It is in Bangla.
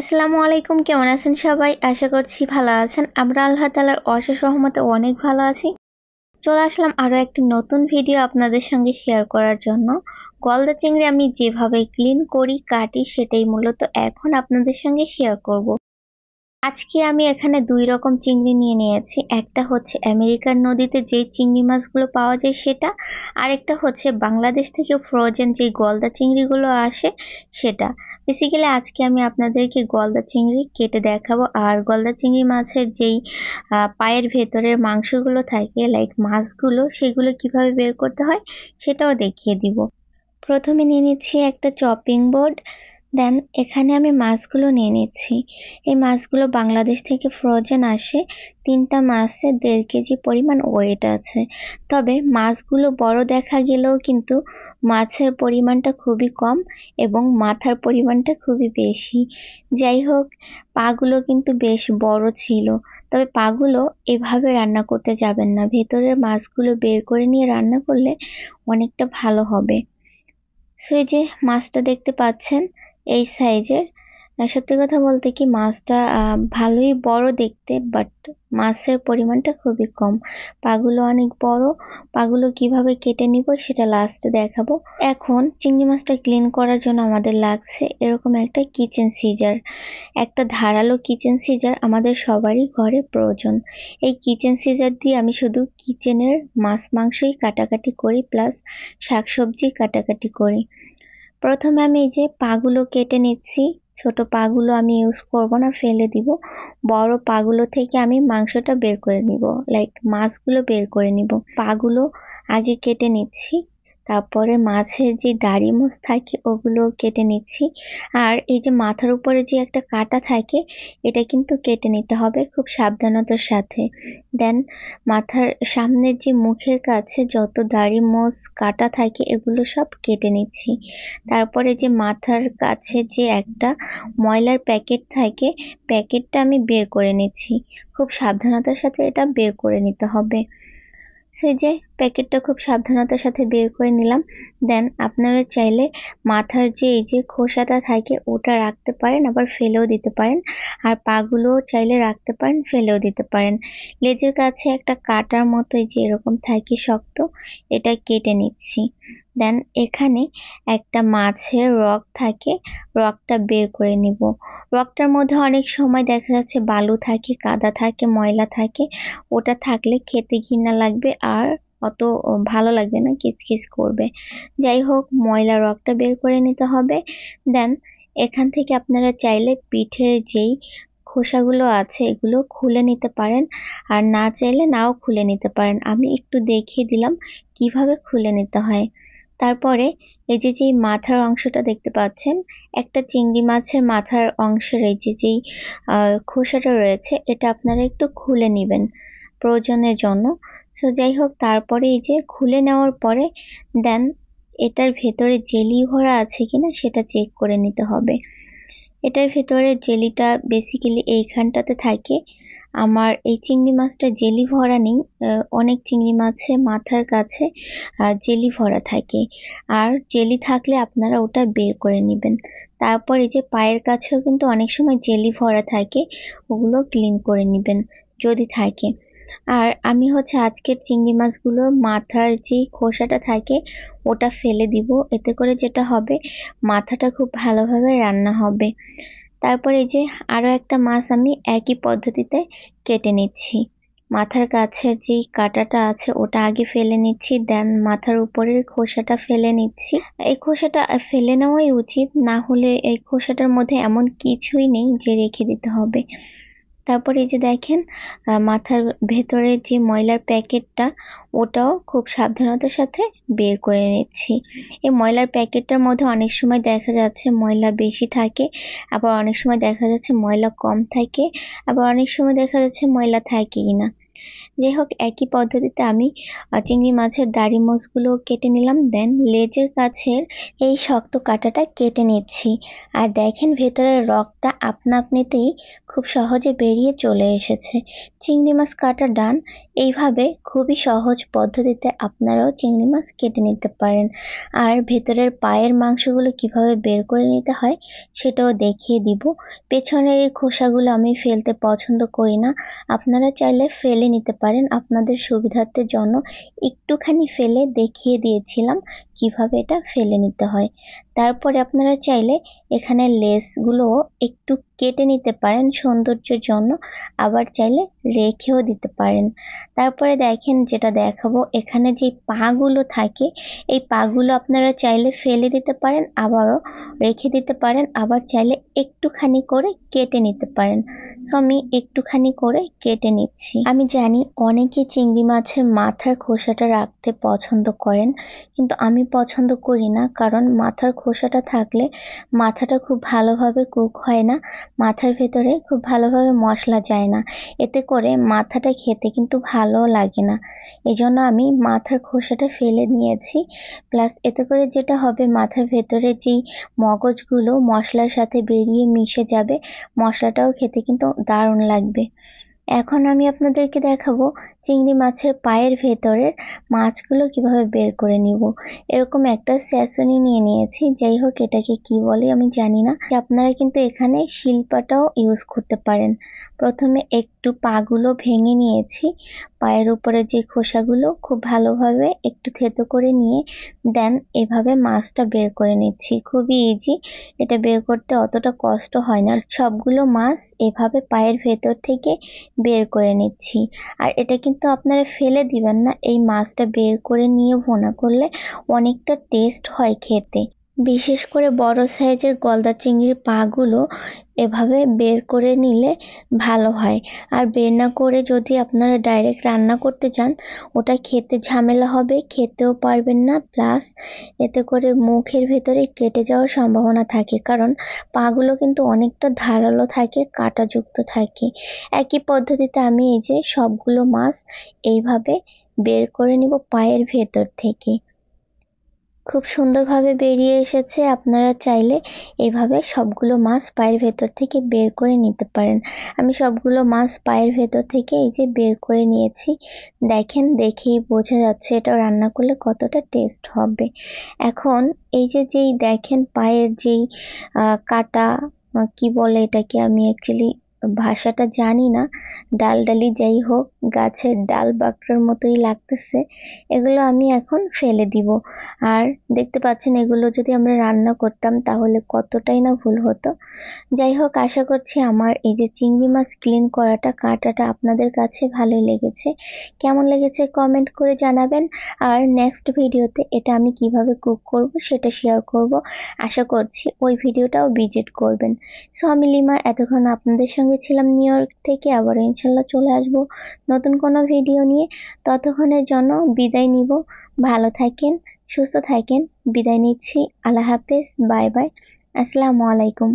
আসসালামু আলাইকুম কেমন আছেন সবাই আশা করছি ভালো আছেন আমরা আল্লাহ তালার অশেষ রহমতে অনেক ভালো আছি চলে আসলাম আরও একটি নতুন ভিডিও আপনাদের সঙ্গে শেয়ার করার জন্য গলদা চিংড়ি আমি যেভাবে ক্লিন করি কাটি সেটাই মূলত এখন আপনাদের সঙ্গে শেয়ার করব। আজকে আমি এখানে দুই রকম চিংড়ি নিয়ে নিয়েছি একটা হচ্ছে আমেরিকার নদীতে যে চিংড়ি মাছগুলো পাওয়া যায় সেটা আরেকটা হচ্ছে বাংলাদেশ থেকে ফ্রোজেন যে গলদা চিংড়িগুলো আসে সেটা বেসিক্যালি আজকে আমি আপনাদেরকে গলদা চিংড়ি কেটে দেখাবো আর গলদা চিংড়ি মাছের যেই পায়ের ভেতরের মাংসগুলো থাকে লাইক মাছগুলো সেগুলো কিভাবে বের করতে হয় সেটাও দেখিয়ে দিব প্রথমে নিয়ে নিচ্ছি একটা চপিং বোর্ড দেন এখানে আমি মাছগুলো নিয়ে নিচ্ছি এই মাছগুলো বাংলাদেশ থেকে ফ্রোজেন আসে তিনটা মাছে দেড় কেজি পরিমাণ ওয়েট আছে তবে মাছগুলো বড় দেখা গেলেও কিন্তু মাছের পরিমাণটা খুবই কম এবং মাথার পরিমাণটা খুবই বেশি যাই হোক পাগুলো কিন্তু বেশ বড় ছিল তবে পাগুলো এভাবে রান্না করতে যাবেন না ভেতরের মাছগুলো বের করে নিয়ে রান্না করলে অনেকটা ভালো হবে সেই যে মাছটা দেখতে পাচ্ছেন এই সাইজের সত্যি কথা বলতে কি মাছটা ভালোই বড় দেখতে বাট মাছের পরিমাণটা খুবই কম পাগুলো অনেক বড় পাগুলো কিভাবে কেটে নিব সেটা লাস্টে দেখাবো এখন চিংড়ি মাছটা ক্লিন করার জন্য আমাদের লাগছে এরকম একটা কিচেন সিজার একটা ধারালো কিচেন সিজার আমাদের সবারই ঘরে প্রয়োজন এই কিচেন সিজার দিয়ে আমি শুধু কিচেনের মাছ মাংসই কাটাকাটি করি প্লাস শাকসবজি কাটাকাটি করি প্রথমে আমি এই যে পাগুলো কেটে নিচ্ছি ছোট পাগুলো আমি ইউজ করব না ফেলে দিব বড় পাগুলো থেকে আমি মাংসটা বের করে নিব লাইক মাছগুলো বের করে নিব পাগুলো আগে কেটে নিচ্ছি তারপরে মাঝে যে দাড়ি মুছ থাকে ওগুলো কেটে নিচ্ছি আর এই যে মাথার উপরে যে একটা কাটা থাকে এটা কিন্তু কেটে নিতে হবে খুব সাবধানতার সাথে দেন মাথার সামনের যে মুখের কাছে যত দাড়ি মোজ কাটা থাকে এগুলো সব কেটে নিচ্ছি তারপরে যে মাথার কাছে যে একটা ময়লার প্যাকেট থাকে প্যাকেটটা আমি বের করে নিচ্ছি খুব সাবধানতার সাথে এটা বের করে নিতে হবে সো যে প্যাকেটটা খুব সাবধানতার সাথে বের করে নিলাম দেন আপনারা চাইলে মাথার যে এই যে খোসাটা থাকে ওটা রাখতে পারেন আবার ফেলেও দিতে পারেন আর পাগুলোও চাইলে রাখতে পারেন ফেলেও দিতে পারেন লেজের কাছে একটা কাটার মতো যে এরকম থাকে শক্ত এটা কেটে নিচ্ছি দেন এখানে একটা মাছের রক থাকে রকটা বের করে নিব রকটার মধ্যে অনেক সময় দেখা যাচ্ছে বালু থাকে কাদা থাকে ময়লা থাকে ওটা থাকলে খেতে ঘৃণা লাগবে আর অত ভালো লাগবে না কিচকিচ করবে যাই হোক ময়লা রকটা বের করে নিতে হবে দেন এখান থেকে আপনারা চাইলে পিঠের যেই খোসাগুলো আছে এগুলো খুলে নিতে পারেন আর না চাইলে নাও খুলে নিতে পারেন আমি একটু দেখিয়ে দিলাম কিভাবে খুলে নিতে হয় তারপরে এই যে যেই মাথার অংশটা দেখতে পাচ্ছেন একটা চিংড়ি মাছের মাথার অংশের এই যে যেই খোসাটা রয়েছে এটা আপনারা একটু খুলে নেবেন প্রয়োজনের জন্য সো যাই হোক তারপরে এই যে খুলে নেওয়ার পরে দেন এটার ভেতরে জেলি ভরা আছে কিনা সেটা চেক করে নিতে হবে এটার ভেতরে জেলিটা বেসিক্যালি এইখানটাতে থাকে আমার এই চিংড়ি মাছটা জেলি ভরা নেই অনেক চিংড়ি মাছে মাথার কাছে জেলি ভরা থাকে আর জেলি থাকলে আপনারা ওটা বের করে নেবেন তারপর এই যে পায়ের কাছেও কিন্তু অনেক সময় জেলি ভরা থাকে ওগুলো ক্লিন করে নেবেন যদি থাকে আর আমি হচ্ছে আজকের চিংড়ি মাছগুলোর মাথার যে খোসাটা থাকে ওটা ফেলে দিব এতে করে যেটা হবে মাথাটা খুব ভালোভাবে রান্না হবে তারপরে যে আরও একটা মাছ আমি একই পদ্ধতিতে কেটে নিচ্ছি মাথার কাছের যেই কাটাটা আছে ওটা আগে ফেলে নিচ্ছি দেন মাথার উপরের খোসাটা ফেলে নিচ্ছি এই খোসাটা ফেলে নেওয়াই উচিত না হলে এই খোসাটার মধ্যে এমন কিছুই নেই যে রেখে দিতে হবে তারপর এই যে দেখেন মাথার ভেতরে যে ময়লার প্যাকেটটা ওটাও খুব সাবধানতার সাথে বের করে নিচ্ছি এই ময়লার প্যাকেটটার মধ্যে অনেক সময় দেখা যাচ্ছে ময়লা বেশি থাকে আবার অনেক সময় দেখা যাচ্ছে ময়লা কম থাকে আবার অনেক সময় দেখা যাচ্ছে ময়লা থাকেই না যাই হোক একই পদ্ধতিতে আমি চিংড়ি মাছের দাড়ি মোচগুলো কেটে নিলাম দেন লেজের কাছের এই শক্ত কাটাটা কেটে নিচ্ছি আর দেখেন ভেতরের রকটা আপনা আপনিতেই খুব সহজে বেরিয়ে চলে এসেছে চিংড়ি মাছ কাটা ডান এইভাবে খুবই সহজ পদ্ধতিতে আপনারাও চিংড়ি মাছ কেটে নিতে পারেন আর ভেতরের পায়ের মাংসগুলো কিভাবে বের করে নিতে হয় সেটাও দেখিয়ে দিব পেছনের এই খোসাগুলো আমি ফেলতে পছন্দ করি না আপনারা চাইলে ফেলে নিতে পারেন পারেন আপনাদের সুবিধার্থের জন্য একটুখানি ফেলে দেখিয়ে দিয়েছিলাম কিভাবে এটা ফেলে নিতে হয় তারপরে আপনারা চাইলে এখানে লেসগুলো একটু কেটে নিতে পারেন সৌন্দর্যের জন্য আবার চাইলে রেখেও দিতে পারেন তারপরে দেখেন যেটা দেখাবো এখানে যে পাগুলো থাকে এই পাগুলো আপনারা চাইলে ফেলে দিতে পারেন আবারও রেখে দিতে পারেন আবার চাইলে একটুখানি করে কেটে নিতে পারেন সো আমি একটুখানি করে কেটে নিচ্ছি আমি জানি অনেকে চিংড়ি মাছের মাথার খোসাটা রাখতে পছন্দ করেন কিন্তু আমি পছন্দ করি না কারণ মাথার খোসাটা থাকলে মাথাটা খুব ভালোভাবে কুক হয় না মাথার ভেতরে খুব ভালোভাবে মশলা যায় না এতে করে মাথাটা খেতে কিন্তু ভালো লাগে না এজন্য আমি মাথার খোসাটা ফেলে নিয়েছি প্লাস এতে করে যেটা হবে মাথার ভেতরে যেই মগজগুলো মশলার সাথে বেরিয়ে মিশে যাবে মশলাটাও খেতে কিন্তু দারুণ লাগবে এখন আমি আপনাদেরকে দেখাবো চিংড়ি মাছের পায়ের ভেতরের মাছগুলো কিভাবে বের করে নিব এরকম একটা স্যাসনি নিয়ে নিয়েছি যাই হোক এটাকে কি বলে আমি জানি না আপনারা কিন্তু এখানে শিল্পাটাও ইউজ করতে পারেন প্রথমে একটু পাগুলো ভেঙে নিয়েছি পায়ের উপরে যে খোসাগুলো খুব ভালোভাবে একটু থেতো করে নিয়ে দেন এভাবে মাছটা বের করে নিচ্ছি খুবই ইজি এটা বের করতে অতটা কষ্ট হয় না সবগুলো মাছ এভাবে পায়ের ভেতর থেকে বের করে নিচ্ছি আর এটা কিন্তু কিন্তু আপনারা ফেলে দিবেন না এই মাছটা বের করে নিয়ে ভোনা করলে অনেকটা টেস্ট হয় খেতে বিশেষ করে বড় সাইজের গলদা চিংড়ির পাগুলো এভাবে বের করে নিলে ভালো হয় আর বের না করে যদি আপনারা ডাইরেক্ট রান্না করতে চান ওটা খেতে ঝামেলা হবে খেতেও পারবেন না প্লাস এতে করে মুখের ভেতরে কেটে যাওয়ার সম্ভাবনা থাকে কারণ পাগুলো কিন্তু অনেকটা ধারালো থাকে কাটাযুক্ত থাকে একই পদ্ধতিতে আমি এই যে সবগুলো মাছ এইভাবে বের করে নিব পায়ের ভেতর থেকে খুব সুন্দরভাবে বেরিয়ে এসেছে আপনারা চাইলে এভাবে সবগুলো মাছ পায়ের ভেতর থেকে বের করে নিতে পারেন আমি সবগুলো মাছ পায়ের ভেতর থেকে এই যে বের করে নিয়েছি দেখেন দেখেই বোঝা যাচ্ছে এটা রান্না করলে কতটা টেস্ট হবে এখন এই যে যেই দেখেন পায়ের যেই কাটা কি বলে এটাকে আমি অ্যাকচুয়ালি ভাষাটা জানি না ডাল ডালি যাই হোক গাছের ডাল বাঁকড়ার মতোই লাগতেছে এগুলো আমি এখন ফেলে দিব আর দেখতে পাচ্ছেন এগুলো যদি আমরা রান্না করতাম তাহলে কতটাই না ভুল হতো যাই হোক আশা করছি আমার এই যে চিংড়ি মাছ ক্লিন করাটা কাটাটা আপনাদের কাছে ভালোই লেগেছে কেমন লেগেছে কমেন্ট করে জানাবেন আর নেক্সট ভিডিওতে এটা আমি কিভাবে কুক করব সেটা শেয়ার করব আশা করছি ওই ভিডিওটাও ভিজিট করবেন সো আমি লিমা এতক্ষণ আপনাদের সঙ্গে সঙ্গে ছিলাম নিউ ইয়র্ক থেকে আবার ইনশাল্লাহ চলে আসব নতুন কোনো ভিডিও নিয়ে ততক্ষণের জন্য বিদায় নিব ভালো থাকেন সুস্থ থাকেন বিদায় নিচ্ছি আল্লাহ হাফেজ বাই বাই আসসালামু আলাইকুম